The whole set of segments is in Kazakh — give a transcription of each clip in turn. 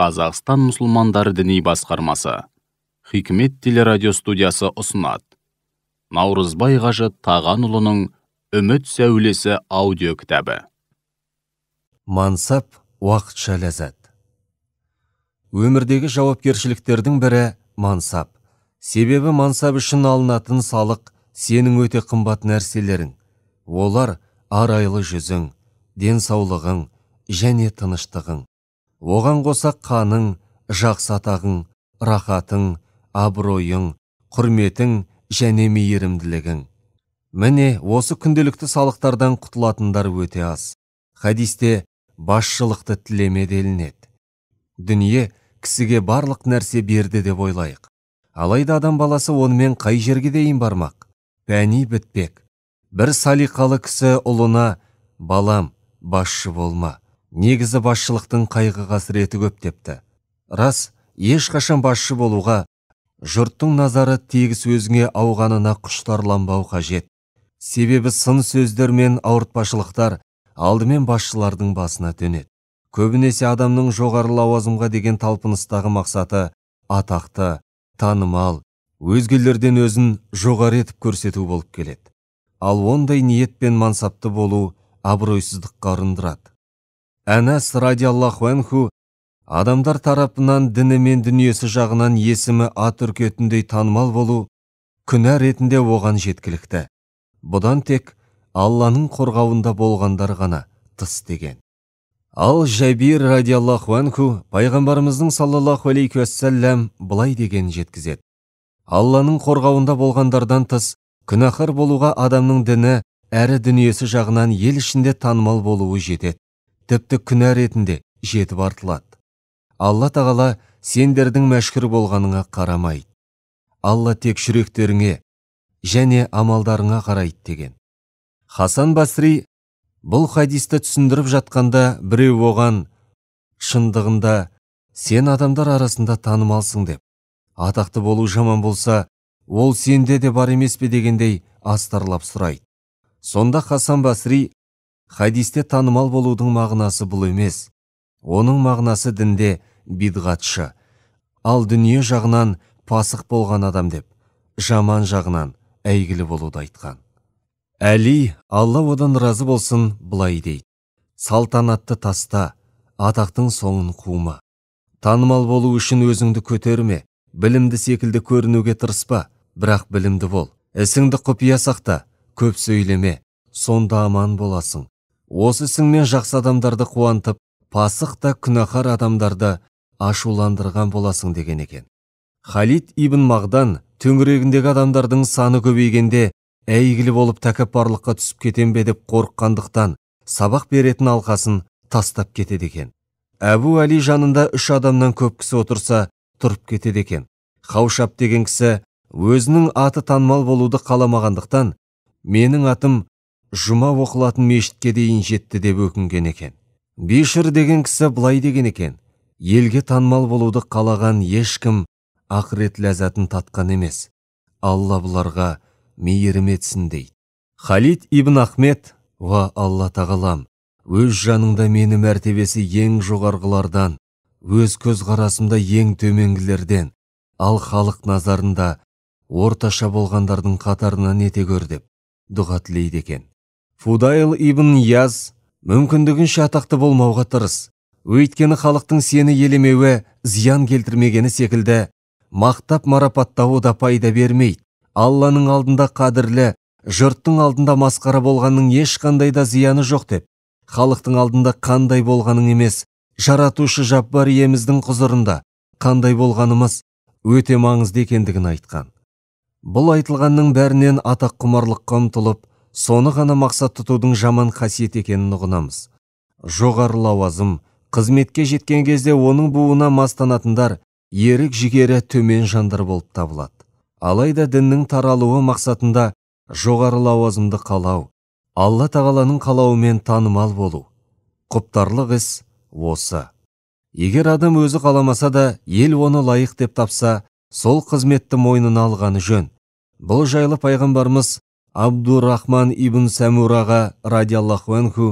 қазақстан мұсылмандары діни басқармасы хикмет телерадиостудиясы ұсынады наурызбай ғажы тағанұлының үміт сәулесі аудио мансап уақыт ләззат өмірдегі жауапкершіліктердің бірі мансап себебі мансап үшін алынатын салық сенің өте қымбат нәрселерің олар арайлы жүзің денсаулығың және тыныштығың оған қоса қаның жақсы атағың рахатың абыройың құрметің және мейірімділігің міне осы күнделікті салықтардан құтылатындар өте аз хадисте басшылықты тілеме делінеді дүние кісіге барлық нәрсе берді деп ойлайық алайда адам баласы онымен қай жерге дейін бармақ пәни бітпек бір салиқалы кісі ұлына балам басшы болма негізі басшылықтың қайғы қасіреті көп депті рас ешқашан басшы болуға жұрттың назары тегіс өзіңе ауғанына құштарланбау қажет себебі сын сөздер мен ауыртпашылықтар алдымен басшылардың басына төнеді көбінесе адамның жоғары лауазымға деген талпыныстағы мақсаты атақты танымал өзгелерден өзін жоғары етіп көрсету болып келеді ал ондай ниет пен мансапты болу абыройсыздыққа ұрындырады әнәс радиаллаху әнху адамдар тарапынан діні мен дүниесі жағынан есімі ат үркетіндей танымал болу күнә ретінде оған жеткілікті бұдан тек алланың қорғауында болғандар ғана тыс деген ал жәбир радиаллаху әнху пайғамбарымыздың саллаллаху алейхи уассалам былай деген жеткізеді алланың қорғауында болғандардан тыс күнәһар болуға адамның діні әрі дүниесі жағынан ел ішінде танымал болуы жетеді тіпті күнә ретінде жетіп артылады алла тағала сендердің мәшкүр болғаныңа қарамайды алла тек жүректеріңе және амалдарыңа қарайды деген хасан басри бұл хадисті түсіндіріп жатқанда біреу оған шындығында сен адамдар арасында танымалсың деп атақты болу жаман болса ол сенде де бар емес пе дегендей астарлап сұрайды сонда хасан басри хадисте танымал болудың мағынасы бұл емес оның мағынасы дінде бидғатшы ал дүние жағынан пасық болған адам деп жаман жағынан әйгілі болуды айтқан әли алла одан разы болсын былай дейді салтанатты таста атақтың соңын қума танымал болу үшін өзіңді көтерме білімді секілді көрінуге тырыспа бірақ білімді бол ісіңді құпия сақта көп сөйлеме сонда аман боласың осы ісіңмен жақсы адамдарды қуантып пасық та күнәһар адамдарды ашуландырған боласың деген екен халид ибн мағдан төңірегіндегі адамдардың саны көбейгенде әйгілі болып тәкаппарлыққа түсіп кетем бе деп қорыққандықтан сабақ беретін алқасын тастап кетеді екен әбу әли жанында үш адамнан көп кісі отырса тұрып кетеді екен хаушап деген кісі өзінің аты танымал болуды қаламағандықтан менің атым жұма оқылатын мешітке дейін жетті деп өкінген екен бишір деген кісі былай деген екен елге танымал болуды қалаған ешкім ақырет ләззатын татқан емес алла бұларға мейірім етсін дейді халид ибн ахмед уа алла тағалам өз жаныңда мені мәртебесі ең жоғарғылардан өз көзқарасымда ең төменгілерден ал халық назарында орташа болғандардың қатарынан ете көр деп дұға тілейді екен фудайл ибн яз мүмкіндігінше атақты болмауға тырыс өйткені халықтың сені елемеуі зиян келтірмегені секілді мақтап марапаттауы да пайда бермейді алланың алдында қадірлі жұрттың алдында масқара болғанның ешқандай да зияны жоқ деп халықтың алдында қандай болғаның емес жаратушы жаббар иеміздің құзырында қандай болғанымыз өте маңызды екендігін айтқан бұл айтылғанның бәрінен атақ құмарлыққа ұмтылып соны ғана мақсат тұтудың жаман қасиет екенін ұғынамыз жоғары лауазым қызметке жеткен кезде оның буына мастанатындар ерік жігері төмен жандар болып табылады алайда діннің таралуы мақсатында жоғары лауазымды қалау алла тағаланың қалауымен танымал болу құптарлық іс осы егер адам өзі қаламаса да ел оны лайық деп тапса сол қызметті мойнына алғаны жөн бұл жайлы пайғамбарымыз абдурахман ибн сәмураға радиаллаху әнху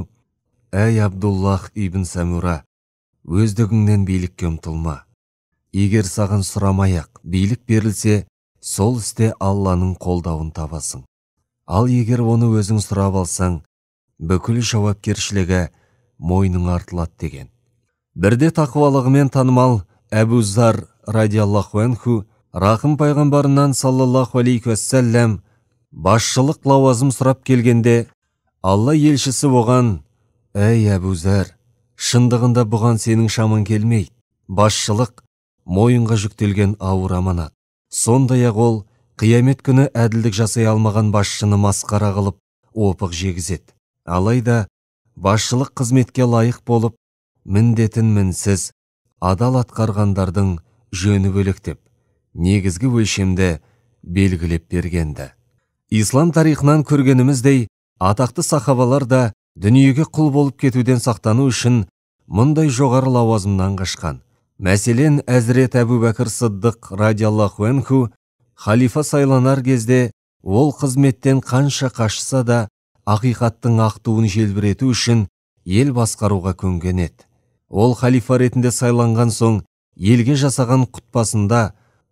әй абдуллах ибн сәмура өздігіңнен билікке ұмтылма егер саған сұрамай ақ билік берілсе сол істе алланың қолдауын табасың ал егер оны өзің сұрап алсаң бүкіл жауапкершілігі мойның артылады деген бірде тақуалығымен танымал әбу зар радиаллаху әнху рақым пайғамбарынан саллаллаху алейхи уассалям басшылық лауазым сұрап келгенде алла елшісі оған әй әбузәр шындығында бұған сенің шамың келмейді басшылық мойынға жүктелген ауыр аманат сондай ақ ол қиямет күні әділдік жасай алмаған басшыны масқара қылып опық жегізеді алайда басшылық қызметке лайық болып міндетін мінсіз адал атқарғандардың жөні деп негізгі өлшемді белгілеп берген ислам тарихынан көргеніміздей атақты сахабалар да дүниеге құл болып кетуден сақтану үшін мұндай жоғары лауазымнан қашқан мәселен әзірет әбу бәкір сыддық радиаллаху әнху халифа сайланар кезде ол қызметтен қанша қашса да ақиқаттың ақтыуын желбірету үшін ел басқаруға көнген ол халифа ретінде сайланған соң елге жасаған құтпасында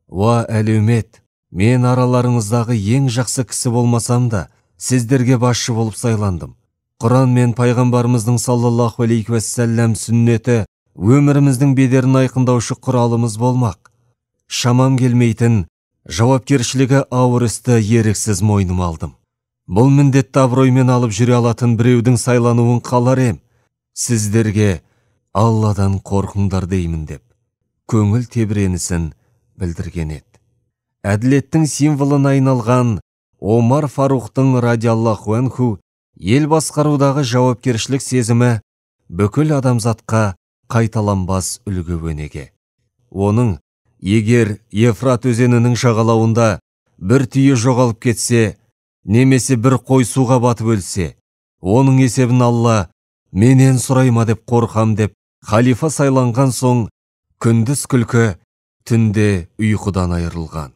уа әлеумет мен араларыңыздағы ең жақсы кісі болмасам да сіздерге басшы болып сайландым құран мен пайғамбарымыздың саллаллаху алейхи уәссәләм сүннеті өміріміздің бедерін айқындаушы құралымыз болмақ шамам келмейтін жауапкершілігі ауыр істі еріксіз мойныма алдым бұл міндетті абыроймен алып жүре алатын біреудің сайлануын қалар ем сіздерге алладан қорқыңдар деймін деп көңіл тебіренісін білдірген еді әділеттің символына айналған омар фарухтың радиаллаху әнху ел басқарудағы жауапкершілік сезімі бүкіл адамзатқа қайталанбас үлгі өнеге оның егер ефрат өзенінің жағалауында бір түйе жоғалып кетсе немесе бір қой суға батып өлсе оның есебін алла менен сұрайма деп қорқам деп халифа сайланған соң күндіз күлкі түнде ұйқыдан айырылған